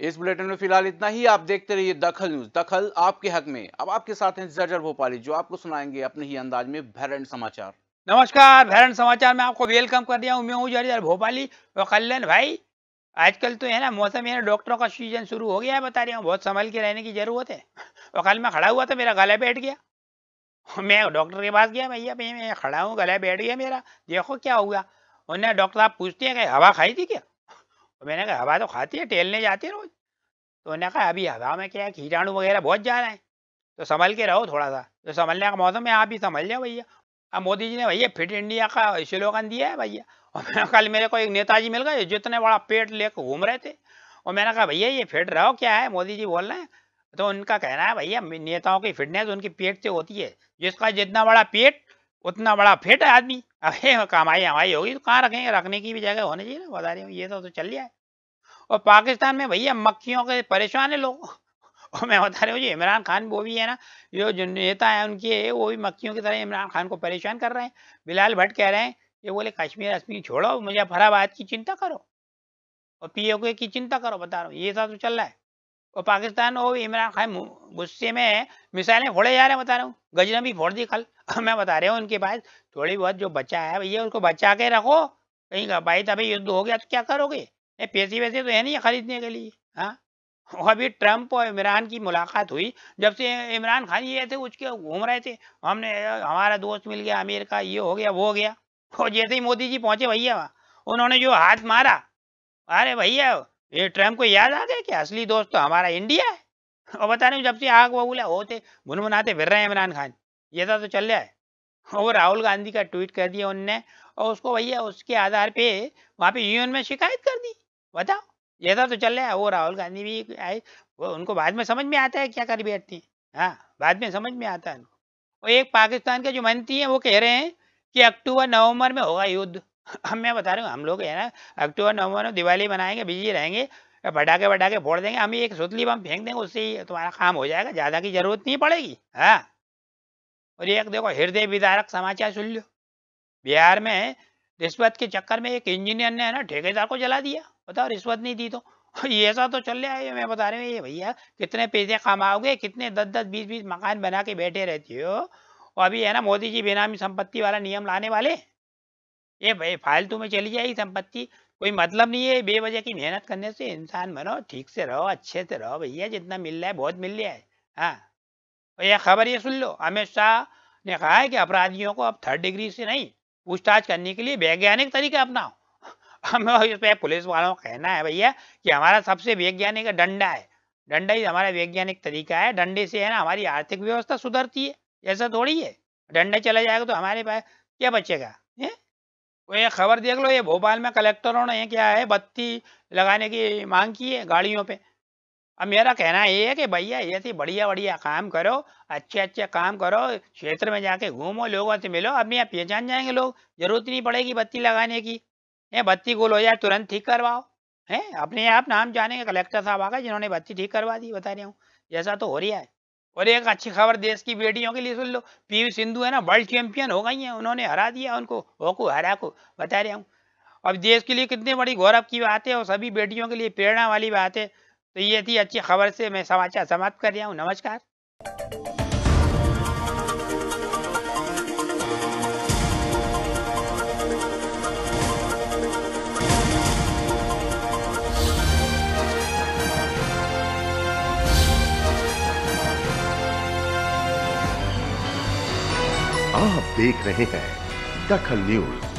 इस बुलेटिन में फिलहाल इतना ही आप देखते रहिए दखल न्यूज दखल आपके हक में अब आपके साथ हैं जर्जर भोपाली जो आपको सुनाएंगे अपने ही अंदाज में भैरन समाचार नमस्कार भैरन समाचार में आपको वेलकम कर दिया हूँ मैं हूँ जर्जर भोपाली और कल्याण भाई आजकल तो है ना मौसम है ना डॉक्टरों का सीजन शुरू हो गया है बता रहा हूँ बहुत संभल के रहने की जरूरत है और कल मैं खड़ा हुआ था मेरा गला बैठ गया मैं डॉक्टर के पास गया भैया भैया मैं खड़ा हूँ गला बैठ गया मेरा देखो क्या हुआ उन्हें डॉक्टर आप पूछते हैं कि हवा खाई थी क्या तो मैंने कहा हवा तो खाती है टहलने जाती है रोज तो उन्होंने कहा अभी हवा में क्या है कीटाणु वगैरह बहुत जा रहे हैं तो संभल के रहो थोड़ा सा तो संभलने का मौसम है आप ही संभल जाओ भैया अब मोदी जी ने भैया फिट इंडिया का स्लोगन दिया है भैया और मैंने कल मेरे को एक नेताजी मिल गए जितने बड़ा पेट लेकर घूम रहे थे और मैंने कहा भैया ये फिट रहो क्या है मोदी जी बोल रहे हैं तो उनका कहना है भैया नेताओं की फिटनेस उनकी पेट से होती है जिसका जितना बड़ा पेट उतना बड़ा फिट है आदमी अरे कमाई हमारी होगी तो कहाँ रखेंगे रखने की भी जगह होनी चाहिए ना बता रही हूँ ये तो, तो चल जाए है और पाकिस्तान में भैया मक्खियों के परेशान है लोग और मैं बता रही हूँ जी इमरान खान वो भी है ना जो जो नेता है उनके वो भी मक्खियों की तरह इमरान खान को परेशान कर रहे हैं बिलाल भट्ट कह रहे हैं ये बोले कश्मीर वश्मीर छोड़ो मुझे फराबाद की चिंता करो और के की चिंता करो बता रहा हूँ ये सब तो चल रहा है और पाकिस्तान भी इमरान खान गुस्से में मिसाइलें फोड़े जा रहे हैं बता रहा हूँ भी फोड़ दी कल मैं बता रहा हूँ उनके पास थोड़ी बहुत जो बचा है भैया उसको बचा के रखो कहीं का भाई तभी युद्ध हो गया तो क्या करोगे नहीं पैसे वैसे तो है नहीं खरीदने के लिए हाँ अभी ट्रंप और इमरान की मुलाकात हुई जब से इमरान खान ये थे उसके घूम रहे थे हमने हमारा दोस्त मिल गया अमेरिका ये हो गया वो हो गया और जैसे ही मोदी जी पहुंचे भैया वहाँ उन्होंने जो हाथ मारा अरे भैया ये ट्रम्प को याद आ गया कि असली दोस्त तो हमारा इंडिया है और बता रहे जब से आग बबूला होते भुनभुनाते फिर रहे हैं इमरान खान ये तो चल रहा है और राहुल गांधी का ट्वीट कर दिया उनने और उसको भैया उसके आधार पे वहाँ पे यूएन में शिकायत कर दी बताओ ये तो चल रहा है वो राहुल गांधी भी आए वो उनको बाद में समझ में आता है क्या कर बैठती हाँ बाद में समझ में आता है उनको और एक पाकिस्तान के जो मंत्री हैं वो कह रहे हैं कि अक्टूबर नवंबर में होगा युद्ध हम मैं बता रहा हूँ हम लोग है ना अक्टूबर नवंबर में दिवाली मनाएंगे बिजी रहेंगे बटाके बटाके फोड़ देंगे हम एक सुतली बम फेंक देंगे उससे ही तुम्हारा काम हो जाएगा ज़्यादा की जरूरत नहीं पड़ेगी हाँ और एक देखो हृदय विदारक समाचार सुन लो बिहार में रिश्वत के चक्कर में एक इंजीनियर ने है ना ठेकेदार को जला दिया बताओ रिश्वत नहीं दी तो ये ऐसा तो चल रहा है मैं बता रहे हूँ ये भैया कितने पैसे कमाओगे कितने दस दस बीस बीस मकान बना के बैठे रहती हो और अभी है ना मोदी जी बेनामी संपत्ति वाला नियम लाने वाले ये भाई फालतू में चली जाएगी संपत्ति कोई मतलब नहीं है बेवजह की मेहनत करने से इंसान बनो ठीक से रहो अच्छे से रहो भैया जितना मिल रहा है बहुत मिल रहा है हाँ और यह खबर ये सुन लो अमित शाह ने कहा है कि अपराधियों को अब थर्ड डिग्री से नहीं पूछताछ करने के लिए वैज्ञानिक तरीका अपनाओ हमें इस पर पुलिस वालों का कहना है भैया कि हमारा सबसे वैज्ञानिक डंडा है डंडा ही हमारा वैज्ञानिक तरीका है डंडे से है ना हमारी आर्थिक व्यवस्था सुधरती है ऐसा थोड़ी है डंडा चला जाएगा तो हमारे पास क्या बचेगा वो ये खबर देख लो ये भोपाल में कलेक्टरों ने क्या है बत्ती लगाने की मांग की है गाड़ियों पे अब मेरा कहना ये है कि भैया ऐसी बढ़िया बढ़िया काम करो अच्छे अच्छे काम करो क्षेत्र में जाके घूमो लोगों से मिलो अब यहाँ पहचान जाएंगे लोग जरूरत नहीं पड़ेगी बत्ती लगाने की ये बत्ती गोल हो जाए तुरंत ठीक करवाओ है अपने आप नाम जानेंगे कलेक्टर साहब आ गए जिन्होंने बत्ती ठीक करवा दी बता रहा हूँ जैसा तो हो रहा है और एक अच्छी खबर देश की बेटियों के लिए सुन लो पी सिंधु है ना वर्ल्ड चैंपियन हो गई हैं उन्होंने हरा दिया उनको होकू हरा को बता रहा हूँ अब देश के लिए कितने बड़ी गौरव की बात है और सभी बेटियों के लिए प्रेरणा वाली बात है तो ये थी अच्छी खबर से मैं समाचार समाप्त कर रहा हूँ नमस्कार आप देख रहे हैं दखल न्यूज